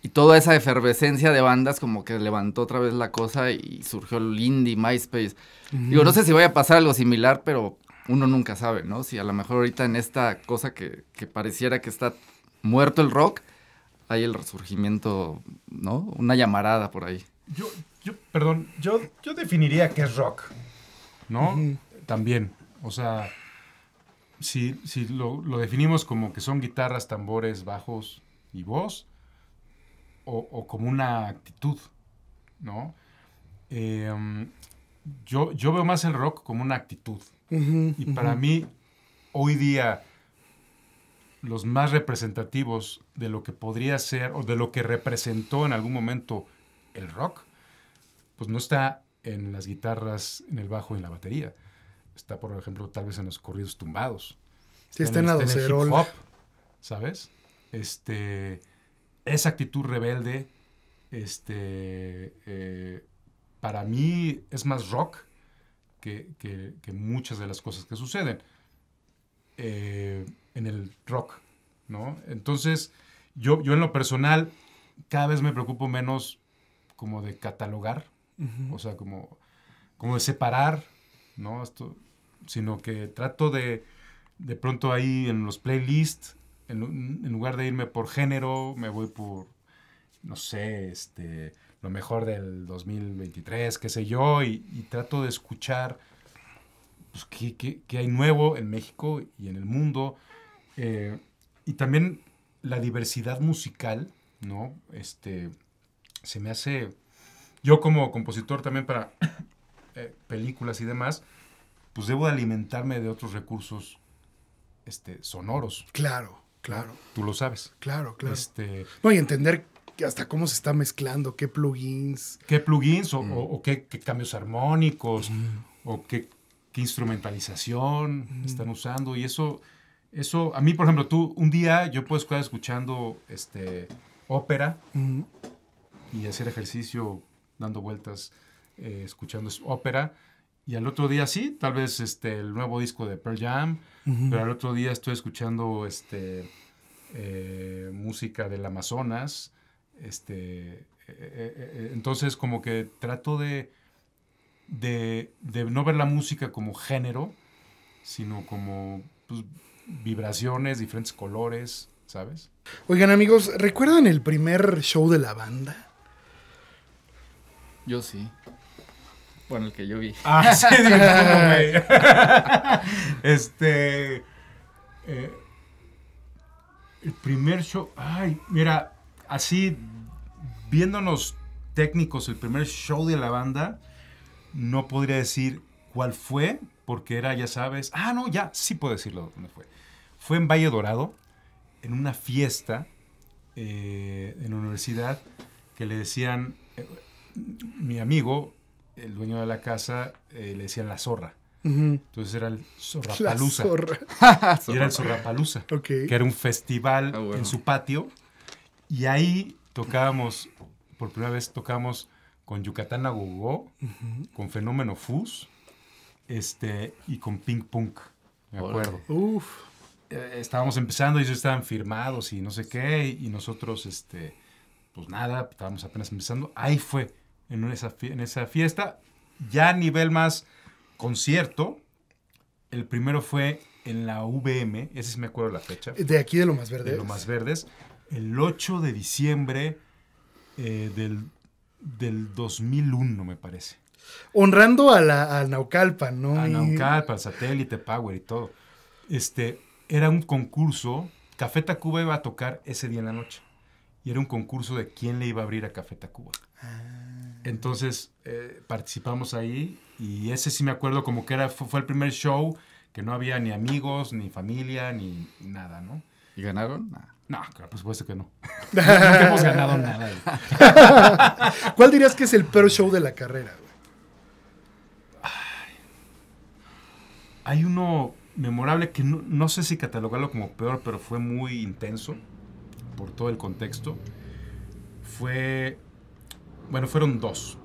[SPEAKER 3] Y toda esa efervescencia de bandas como que levantó otra vez la cosa y surgió el indie, MySpace. Digo, no sé si vaya a pasar algo similar, pero uno nunca sabe, ¿no? Si a lo mejor ahorita en esta cosa que pareciera que está muerto el rock, hay el resurgimiento, ¿no? Una llamarada por ahí.
[SPEAKER 2] Yo, perdón, yo, definiría que es rock,
[SPEAKER 3] ¿no? También, o sea, si,
[SPEAKER 2] lo, definimos como que son guitarras, tambores, bajos y voz, o, como una actitud, ¿no? Em, yo, yo veo más el rock como una actitud. y para mí, hoy día, los más representativos de lo que podría ser o de lo que representó en algún momento el rock, pues no está en las guitarras, en el bajo y en la batería. Está, por ejemplo, tal vez en los corridos tumbados. Sí, está, en, la este, el hip ¿sabes? Este, esa actitud rebelde, este, eh, para mí es más rock que, muchas de las cosas que suceden. Eh, en el rock, ¿no? Entonces, yo, yo en lo personal cada vez me preocupo menos como de catalogar, o sea, como, como de separar, ¿no? Esto, sino que trato de, de pronto ahí en los playlists, en, lugar de irme por género, me voy por, no sé, este, lo mejor del 2023, qué sé yo, y, trato de escuchar pues, qué, qué, hay nuevo en México y en el mundo. Eh, y también la diversidad musical, ¿no? Este, se me hace... Yo como compositor también para eh, películas y demás, pues debo alimentarme de otros recursos este,
[SPEAKER 1] sonoros. Claro, claro.
[SPEAKER 2] Tú lo sabes. Claro, claro. Este,
[SPEAKER 1] no, y entender hasta cómo se está mezclando, qué plugins. ¿Qué
[SPEAKER 2] plugins o,
[SPEAKER 1] mm. qué, cambios armónicos
[SPEAKER 2] mm. o qué, instrumentalización mm. están usando? Y eso eso, a mí, por ejemplo, tú, un día yo puedo estar escuchando este, ópera y hacer ejercicio dando vueltas, eh, escuchando ópera. Y al otro día sí, tal vez este, el nuevo disco de Pearl Jam, pero al otro día estoy escuchando este, eh, música del Amazonas. Este, eh, entonces, como que trato de, de, de no ver la música como género, sino como pues, vibraciones, diferentes colores, ¿sabes?
[SPEAKER 1] Oigan amigos, ¿recuerdan el primer show de la banda?
[SPEAKER 3] Yo sí. Bueno, el que yo vi. Ah, este.
[SPEAKER 2] Eh, el primer show. Ay, mira, así viéndonos técnicos, el primer show de la banda, no podría decir cuál fue, porque era, ya sabes, ah, no, ya, sí puedo decirlo dónde fue. Fue en Valle Dorado, en una fiesta eh, en la universidad, que le decían, eh, mi amigo, el dueño de la casa, eh, le decían la zorra. Entonces era el Zorrapalusa. Zorra.
[SPEAKER 3] y era el
[SPEAKER 2] Zorrapalusa, que era un festival ah, en su patio. Y ahí tocábamos, por primera vez tocábamos con Yucatán Agugó, con Fenómeno Fus, este, y con Pink Punk. Me acuerdo. Uf. Eh, estábamos empezando, ellos estaban firmados y no sé qué, y nosotros, este, pues nada, estábamos apenas empezando. Ahí fue, en esa, en esa fiesta, ya a nivel más concierto. El primero fue en la VM, ese sí me acuerdo la fecha. De aquí de Lo Más Verdes. Lo Más Verdes. El 8 de diciembre eh, del 2001, me parece
[SPEAKER 1] honrando al la, a Naucalpan, ¿no? Al Naucalpan,
[SPEAKER 2] satélite, Power y todo. Este, era un concurso, Café Tacuba iba a tocar ese día en la noche. Y era un concurso de quién le iba a abrir a Café Tacuba.
[SPEAKER 1] Ah.
[SPEAKER 2] Entonces eh, participamos ahí y ese sí me acuerdo como que era, fue, el primer show que no había ni amigos, ni familia, ni nada, ¿no? ¿Y ganaron? No, No, por supuesto que no. No hemos ganado nada.
[SPEAKER 1] ¿Cuál dirías que es el peor show de la carrera?
[SPEAKER 2] hay uno memorable que no, sé si catalogarlo como peor, pero fue muy intenso por todo el contexto. Fue, bueno, fueron dos.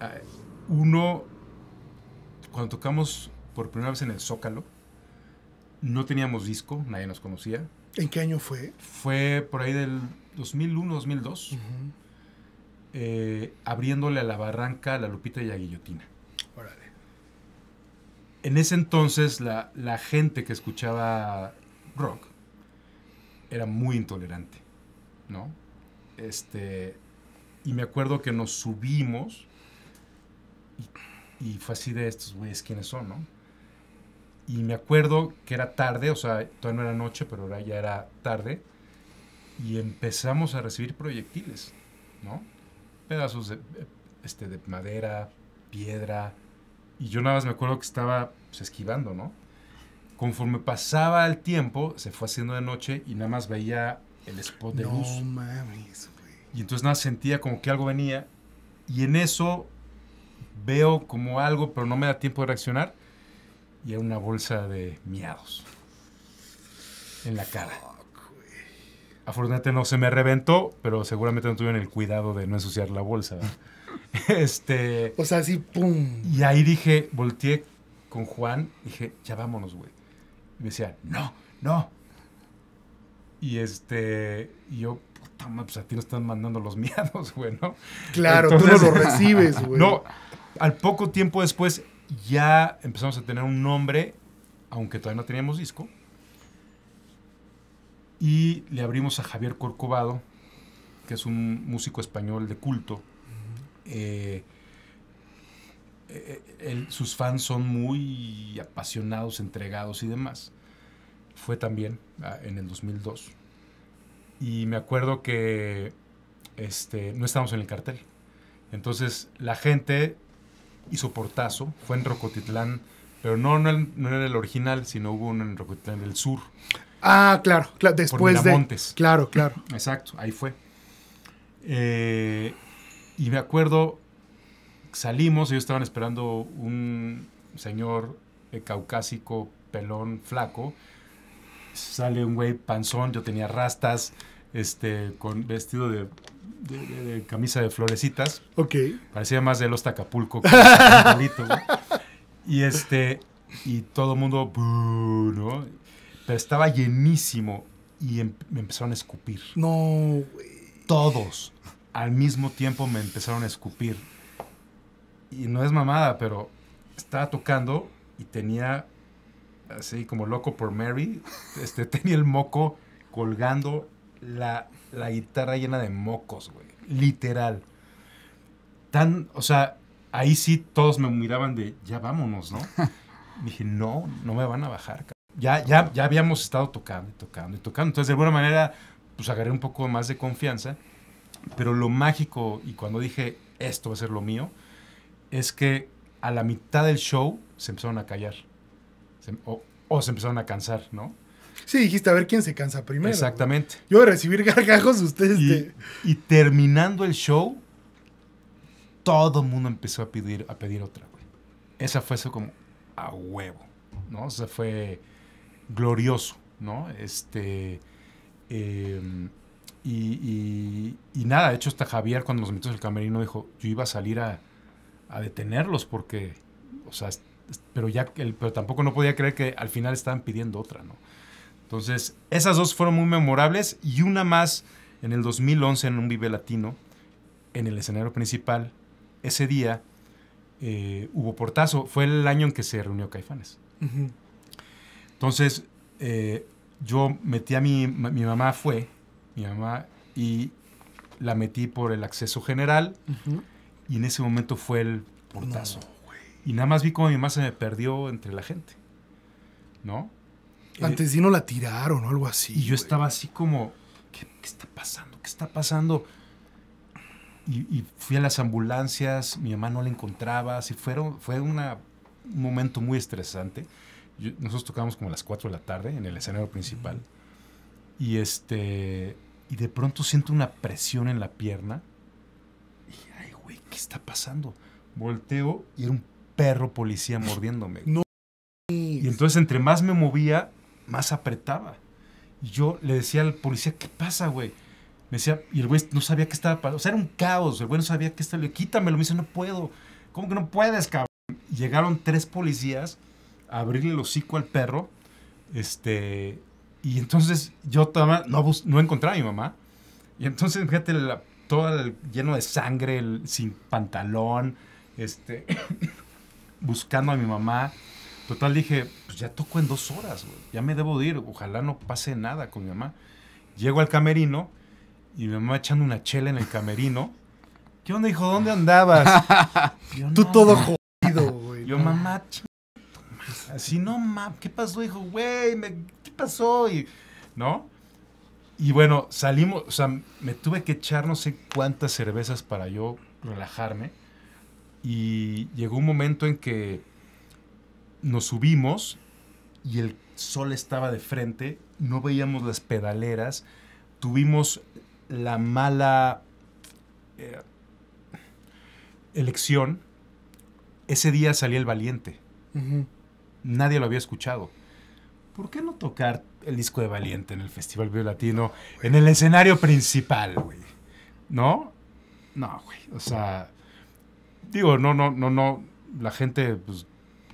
[SPEAKER 2] Ah, uno, cuando tocamos por primera vez en el Zócalo, no teníamos disco, nadie nos conocía.
[SPEAKER 1] ¿En qué año fue?
[SPEAKER 2] Fue por ahí del 2001, 2002, eh, abriéndole a la barranca la Lupita y la Guillotina en ese entonces la, gente que escuchaba rock era muy intolerante, ¿no? Este, y me acuerdo que nos subimos y, fue así de estos güeyes quiénes son, ¿no? Y me acuerdo que era tarde, o sea, todavía no era noche, pero ahora ya era tarde, y empezamos a recibir proyectiles, ¿no? Pedazos este, de madera, piedra, y yo nada más me acuerdo que estaba pues, esquivando, ¿no? Conforme pasaba el tiempo, se fue haciendo de noche y nada más veía el spot de luz. No
[SPEAKER 1] mames, güey.
[SPEAKER 2] Y entonces nada, sentía como que algo venía y en eso veo como algo, pero no me da tiempo de reaccionar y era una bolsa de miados en la cara. Afortunadamente no se me reventó, pero seguramente no tuvieron el cuidado de no ensuciar la bolsa. este. O sea, así, pum. Y ahí dije, volteé con Juan, dije, ya vámonos, güey. Y me decía, no, no. Y este, yo, puta madre, pues a ti no están mandando los miedos, güey, ¿no? Claro, tú no lo recibes, güey. No, al poco tiempo después ya empezamos a tener un nombre, aunque todavía no teníamos disco. Y le abrimos a Javier Corcovado, que es un músico español de culto, eh, eh, sus fans son muy apasionados, entregados y demás. Fue también ah, en el 2002. Y me acuerdo que este, no estábamos en el cartel. Entonces la gente hizo portazo, fue en Rocotitlán, pero no, no, era el original, sino hubo uno en Rocotitlán del Sur.
[SPEAKER 1] Ah, claro, claro después por de... Claro, claro.
[SPEAKER 2] Exacto, ahí fue. Eh, y me acuerdo, salimos, ellos estaban esperando un señor eh, caucásico, pelón, flaco. Sale un güey panzón, yo tenía rastas, este, con vestido de, camisa de florecitas. Ok. Parecía más de los Tacapulco que Y este, y todo el mundo, ¿no? Pero estaba llenísimo y em, me empezaron a escupir.
[SPEAKER 1] No, güey.
[SPEAKER 2] Todos al mismo tiempo me empezaron a escupir. Y no es mamada, pero estaba tocando y tenía, así como loco por Mary, este, tenía el moco colgando la, guitarra llena de mocos, güey. Literal. Tan, o sea, ahí sí todos me miraban de, ya vámonos, ¿no? dije, no, no me van a bajar. Ya, ya, ya habíamos estado tocando y tocando y tocando. Entonces, de alguna manera, pues agarré un poco más de confianza pero lo mágico, y cuando dije esto va a ser lo mío, es que a la mitad del show se empezaron a callar. o, se empezaron a cansar, ¿no?
[SPEAKER 1] Sí, dijiste a ver quién se cansa primero.
[SPEAKER 2] Exactamente. Yo voy a recibir gargajos ustedes. Y, terminando el show, todo el mundo empezó a pedir, a pedir otra, güey. Esa fue eso como a huevo, ¿no? O sea, fue glorioso, ¿no? Este. Eh, y, nada, de hecho hasta Javier cuando nos metimos el camerino dijo, yo iba a salir a, detenerlos porque, o sea, pero, ya, pero tampoco no podía creer que al final estaban pidiendo otra, ¿no? Entonces, esas dos fueron muy memorables y una más en el 2011 en un Vive Latino, en el escenario principal, ese día eh, hubo portazo, fue el año en que se reunió Caifanes. Entonces, eh, yo metí a mi, mi mamá fue, mi mamá, y la metí por el acceso general. Y en ese momento fue el portazo. y nada más vi como mi mamá se me perdió entre la gente. ¿No? Eh, Antes sí no la tiraron o algo así. Y yo estaba así como, ¿qué, está pasando? ¿Qué está pasando? Y, fui a las ambulancias, mi mamá no la encontraba. Así fueron, fue un momento muy estresante. nosotros tocábamos como a las 4 de la tarde en el escenario principal. Y este. Y de pronto siento una presión en la pierna. Y, ay, güey, ¿qué está pasando? Volteo y era un perro policía mordiéndome. No. Y entonces, entre más me movía, más apretaba. Y yo le decía al policía, ¿qué pasa, güey? Me decía, y el güey no sabía qué estaba pasando. O sea, era un caos. El güey no sabía qué estaba. Le quítamelo. Me dice, no puedo. ¿Cómo que no puedes, cabrón? Llegaron tres policías a abrirle el hocico al perro. Este. Y entonces yo todavía no, encontraba a mi mamá. Y entonces, fíjate, todo lleno de sangre, sin pantalón, este, buscando a mi mamá. Total dije, pues ya toco en dos horas, ya me debo de ir, ojalá no pase nada con mi mamá. Llego al camerino y mi mamá echando una chela en el camerino. ¿Qué onda, hijo? ¿Dónde andabas? Tú todo jodido, güey. Yo, mamá, Así, no mames, ¿qué pasó? hijo? güey, ¿qué pasó? Y, ¿No? Y bueno, salimos, o sea, me tuve que echar no sé cuántas cervezas para yo relajarme. Y llegó un momento en que nos subimos y el sol estaba de frente, no veíamos las pedaleras, tuvimos la mala eh, elección. Ese día salía el valiente nadie lo había escuchado. ¿Por qué no tocar el disco de Valiente en el Festival Bio Latino, en el escenario principal, güey? ¿No? No, güey. O sea, digo, no, no, no, no. La gente, pues,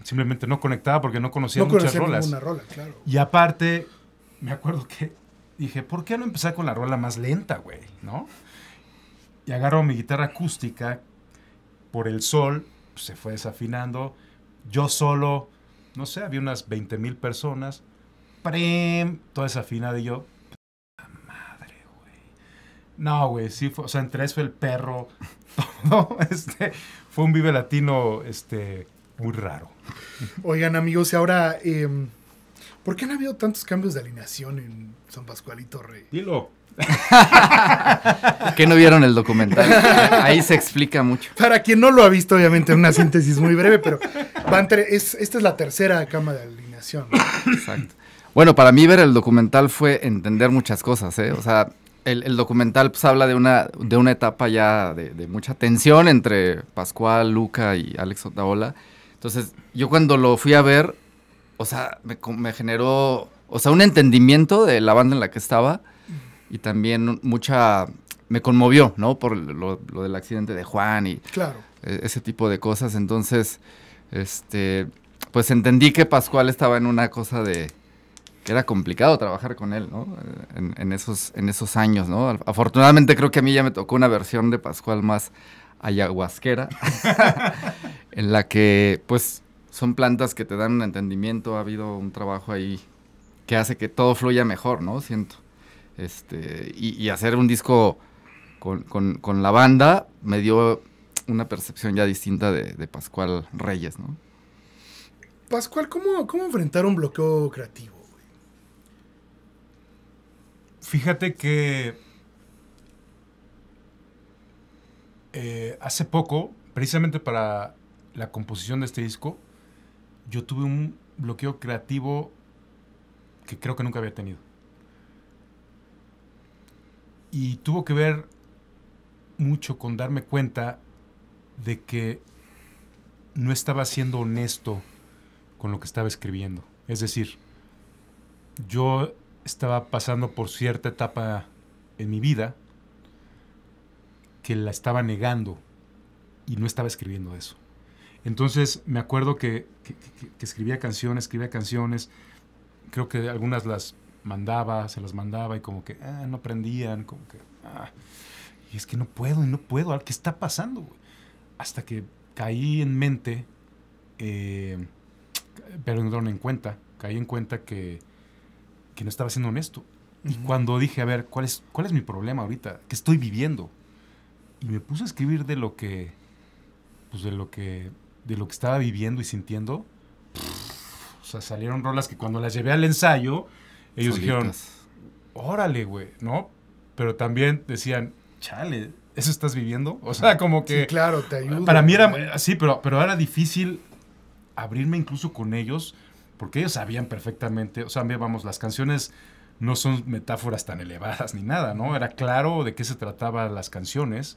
[SPEAKER 2] simplemente no conectaba porque no conocía no muchas rolas. Rola, claro. Y aparte, me acuerdo que dije, ¿por qué no empezar con la rola más lenta, güey? ¿No? Y agarro mi guitarra acústica por el sol, pues, se fue desafinando. Yo solo no sé, había unas 20 mil personas. prem Toda esa fina de yo, madre, güey. No, güey, sí fue, o sea, entre
[SPEAKER 1] eso el perro,
[SPEAKER 2] todo, este, fue un Vive Latino, este, muy raro.
[SPEAKER 1] Oigan, amigos, y ahora... Em, ¿Por qué han habido tantos cambios de alineación en San Pascualito Rey? Dilo. qué no vieron el documental. Ahí se explica mucho. Para quien no lo ha visto, obviamente, una síntesis muy breve, pero es, esta es la tercera cama de alineación.
[SPEAKER 3] Exacto. Bueno, para mí ver el documental fue entender muchas cosas, ¿eh? O sea, el, documental pues, habla de una, de una etapa ya de, de mucha tensión entre Pascual, Luca y Alex Otaola. Entonces, yo cuando lo fui a ver, o sea, me, generó, o sea, un entendimiento de la banda en la que estaba y también mucha, me conmovió, ¿no? Por lo, del accidente de Juan y claro. E, ese tipo de cosas. Entonces, este, pues entendí que Pascual estaba en una cosa de que era complicado trabajar con él, ¿no? Eh, en, esos, en esos años, ¿no? Afortunadamente creo que a mí ya me tocó una versión de Pascual más ayahuasquera, en la que pues son plantas que te dan un entendimiento, ha habido un trabajo ahí que hace que todo fluya mejor, ¿no? Siento. Este, y, hacer un disco con, con, la banda me dio una percepción ya distinta de, Pascual Reyes, ¿no?
[SPEAKER 1] Pascual, ¿cómo, cómo enfrentar un bloqueo creativo?
[SPEAKER 2] Fíjate que eh, hace poco, precisamente para la composición de este disco, yo tuve un bloqueo creativo que creo que nunca había tenido. Y tuvo que ver mucho con darme cuenta de que no estaba siendo honesto con lo que estaba escribiendo. Es decir, yo estaba pasando por cierta etapa en mi vida que la estaba negando y no estaba escribiendo eso. Entonces me acuerdo que, escribía canciones, escribía canciones, creo que algunas las mandaba, se las mandaba y como que ah, no aprendían, como que... Ah. y es que no puedo, y no puedo, ¿qué está pasando? Hasta que caí en mente, eh, pero no en cuenta, caí en cuenta que, no estaba siendo honesto. Y cuando dije, a ver, ¿cuál es, ¿cuál es mi problema ahorita? ¿Qué estoy viviendo? Y me puse a escribir de lo que, pues de lo que de lo que estaba viviendo y sintiendo, o sea, salieron rolas que cuando las llevé al ensayo, ellos dijeron, órale, güey, ¿no? Pero también decían, chale, ¿eso estás viviendo?
[SPEAKER 1] O sea, como que... Sí, claro, te ayuda. Para mí era,
[SPEAKER 2] así, pero, pero era difícil abrirme incluso con ellos, porque ellos sabían perfectamente, o sea, vamos, las canciones no son metáforas tan elevadas ni nada, ¿no? Era claro de qué se trataba las canciones.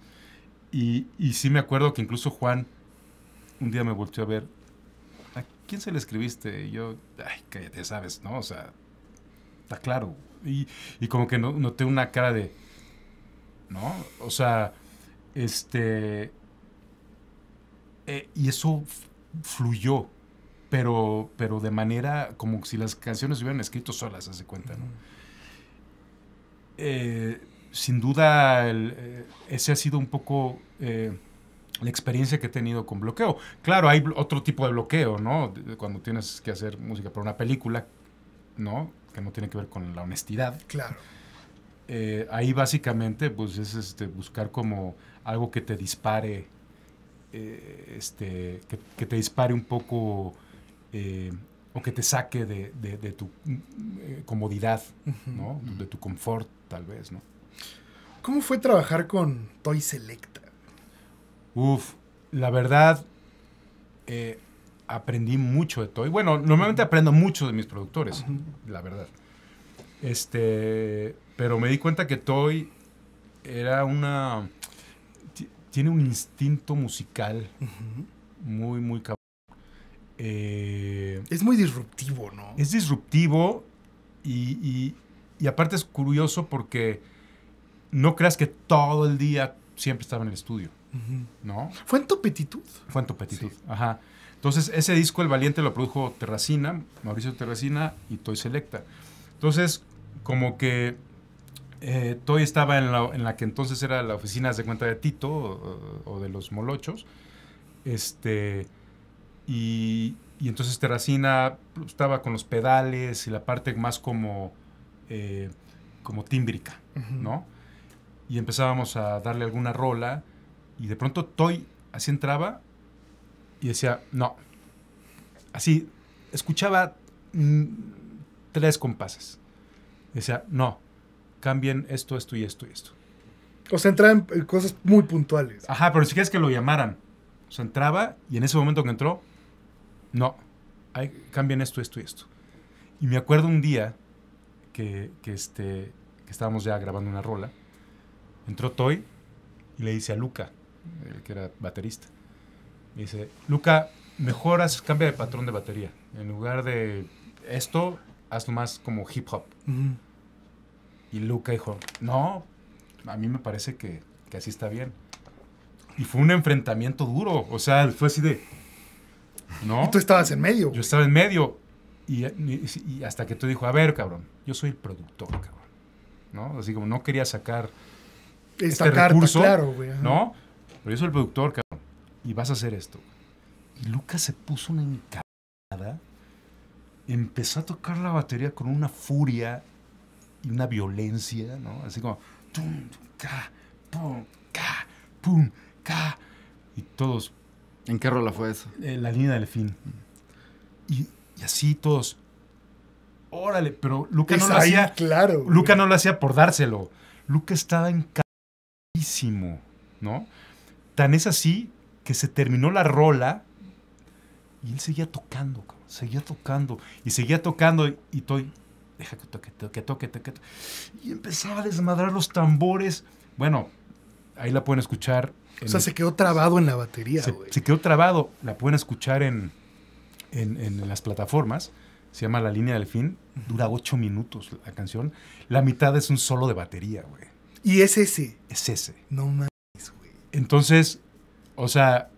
[SPEAKER 2] y sí me acuerdo que incluso Juan un día me volteó a ver, ¿a quién se le escribiste? Y yo, ay, cállate, sabes, ¿no? O sea, está claro. Y, como que no, noté una cara de, ¿no? O sea, este... Eh, y eso fluyó, pero, pero de manera como si las canciones hubieran escrito solas, hace cuenta, ¿no? Eh, sin duda, eh, ese ha sido un poco la experiencia que he tenido con bloqueo. Claro, hay otro tipo de bloqueo, ¿no? Cuando tienes que hacer música para una película, ¿no? Que no tiene que ver con la honestidad. Claro. Eh, ahí básicamente, pues es este, buscar como algo que te dispare, eh, este, que, te dispare un poco eh, o que te saque de, tu comodidad, ¿no? De tu confort, tal vez, ¿no?
[SPEAKER 1] ¿Cómo fue trabajar con Toy Selecta?
[SPEAKER 2] Uf, la verdad, eh, aprendí mucho de Toy. bueno, normalmente aprendo mucho de mis productores, la verdad. Este, pero me di cuenta que Toy era una. Tiene un instinto musical muy, muy cabrón.
[SPEAKER 1] Eh, es muy disruptivo, ¿no? Es
[SPEAKER 2] disruptivo y, aparte es curioso porque no creas que todo el día siempre estaba en el estudio. ¿No? ¿Fue en petitud. Fue en Topetitud, petitud, ajá. Entonces, ese disco El Valiente lo produjo Terracina, Mauricio Terracina y Toy Selecta. Entonces, como que eh, Toy estaba en la, que entonces era la oficina de cuenta de Tito o, de los Molochos. Este, y, entonces Terracina estaba con los pedales y la parte más como, eh, como tímbrica, ¿no? Y empezábamos a darle alguna rola y de pronto Toy así entraba y decía, no. Así, escuchaba mm, tres compases. Decía, no, cambien esto, esto y esto y esto.
[SPEAKER 1] O sea, entraba en eh, cosas muy puntuales.
[SPEAKER 2] Ajá, pero si quieres que lo llamaran. O sea, entraba y en ese momento que entró, no, cambien esto, esto y esto. Y me acuerdo un día que, este, que estábamos ya grabando una rola, entró Toy y le dice a Luca, que era baterista. dice, Luca, mejoras, cambia de patrón de batería. En lugar de esto, hazlo más como hip hop. Y Luca dijo, no, a mí me parece que, que, así está bien. Y fue un enfrentamiento duro, o sea, fue así de... ¿no? tú estabas en medio. Yo estaba en medio. Y, hasta que tú dijo, a ver, cabrón, yo soy el productor, cabrón. ¿No? Así como no quería sacar... Esta este recurso, claro, güey. ¿No? yo soy el productor, cabrón. Y vas a hacer esto.
[SPEAKER 1] Y Lucas se puso una
[SPEAKER 2] encarada. Empezó a tocar la batería con una furia y una violencia, ¿no? Así como. Tum, ca, pum, ca, pum, ca. Y todos. ¿En qué rola fue eso? Eh, la línea del fin. Y, así todos. Órale, pero Luca no lo hacía. Claro. Luca no lo hacía por dárselo. Luca estaba encabadísimo, ¿no? Tan es así que se terminó la rola y él seguía tocando, seguía tocando y seguía tocando y, estoy, deja que toque, toque toque, toque. Y empezaba a desmadrar los tambores. Bueno, ahí la pueden escuchar. O sea, se
[SPEAKER 1] quedó trabado en la
[SPEAKER 2] batería. Se, quedó trabado, la pueden escuchar en, en, en, las plataformas. Se llama La línea del fin. Dura ocho minutos la canción. La mitad es un solo de batería, güey. ¿Y es ese? Es ese. No mames. Entonces, o sea,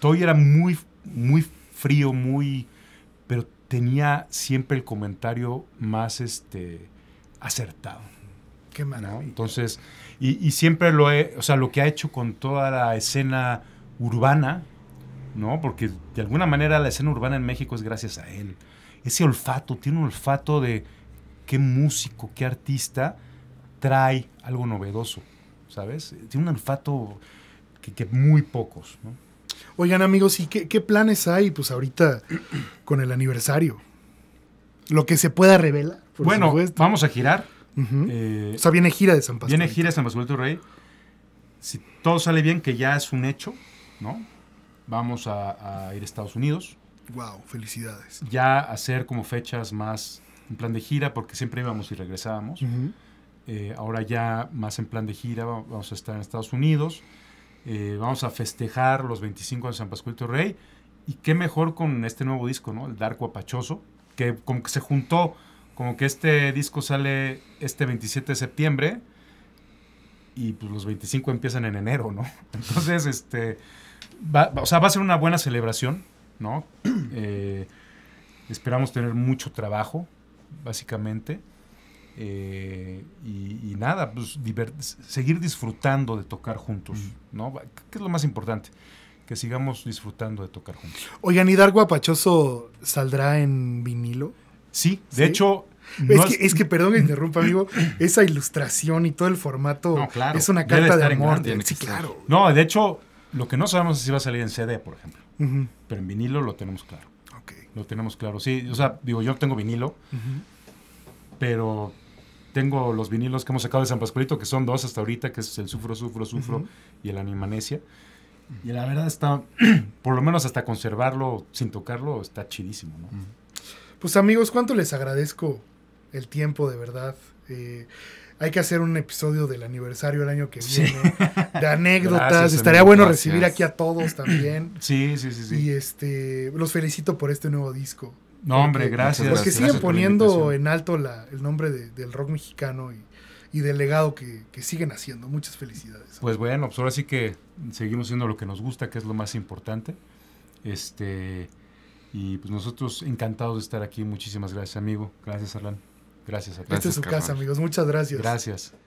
[SPEAKER 2] todo era muy, muy frío, muy... Pero tenía siempre el comentario más este, acertado. Qué maravilla. Entonces, y, y, siempre lo he, o sea, lo que ha hecho con toda la escena urbana, ¿no? Porque de alguna manera la escena urbana en México es gracias a él. Ese olfato, tiene un olfato de qué músico, qué artista trae algo novedoso. ¿sabes? Tiene un olfato que, muy pocos,
[SPEAKER 1] Oigan amigos, ¿y qué, planes hay pues ahorita con el aniversario? Lo que se pueda revelar. Bueno,
[SPEAKER 2] vamos a girar. Eh, o
[SPEAKER 1] sea, viene gira de San
[SPEAKER 2] Pascual. Viene gira de San Pascual Rey. Si todo sale bien, que ya es un hecho, ¿no? Vamos a, ir a Estados Unidos.
[SPEAKER 1] Wow, felicidades.
[SPEAKER 2] Ya hacer como fechas más un plan de gira, porque siempre íbamos y regresábamos. Eh, ahora ya más en plan de gira, vamos a estar en Estados Unidos, eh, vamos a festejar los 25 de San Pascual Rey, y qué mejor con este nuevo disco, ¿no? El Darko Apachoso, que como que se juntó, como que este disco sale este 27 de septiembre, y pues los 25 empiezan en enero, ¿no? Entonces, este, va, o sea, va a ser una buena celebración, ¿no? Eh, esperamos tener mucho trabajo, básicamente. Eh, nada, pues seguir disfrutando de tocar juntos, ¿no? ¿Qué es lo más importante? Que sigamos disfrutando de tocar juntos.
[SPEAKER 1] Oigan, ¿y Dar Guapachoso saldrá en vinilo? Sí, de hecho... es, que, es, que, perdón que interrumpa, amigo, esa ilustración y todo el formato es una carta de amor. sí, claro.
[SPEAKER 2] No, de hecho, lo que no sabemos es si va a salir en CD, por ejemplo. Pero en vinilo lo tenemos claro. Lo tenemos claro. Sí, o sea, digo, yo tengo vinilo, pero tengo los vinilos que hemos sacado de San Pascualito, que son dos hasta ahorita, que es el Sufro, Sufro, Sufro y el Animanesia. Y la verdad está, por lo menos hasta conservarlo sin tocarlo, está chidísimo, ¿no?
[SPEAKER 1] Pues amigos, cuánto les agradezco el tiempo, de verdad. Eh, hay que hacer un episodio del aniversario el año que viene, de anécdotas. Estaría bueno recibir aquí a todos también. Sí, sí, sí, sí. Y este, los felicito por este nuevo disco. No, eh, hombre, eh, gracias. Los que siguen poniendo en alto el nombre del rock mexicano y, del legado que, siguen haciendo. Muchas felicidades.
[SPEAKER 2] Pues bueno, pues ahora sí que seguimos haciendo lo que nos gusta, que es lo más importante. Este, y pues nosotros encantados de estar aquí. Muchísimas gracias, amigo. Gracias, Arlan. Gracias a todos.
[SPEAKER 1] Esta es su casa,
[SPEAKER 3] amigos. Muchas gracias. Gracias.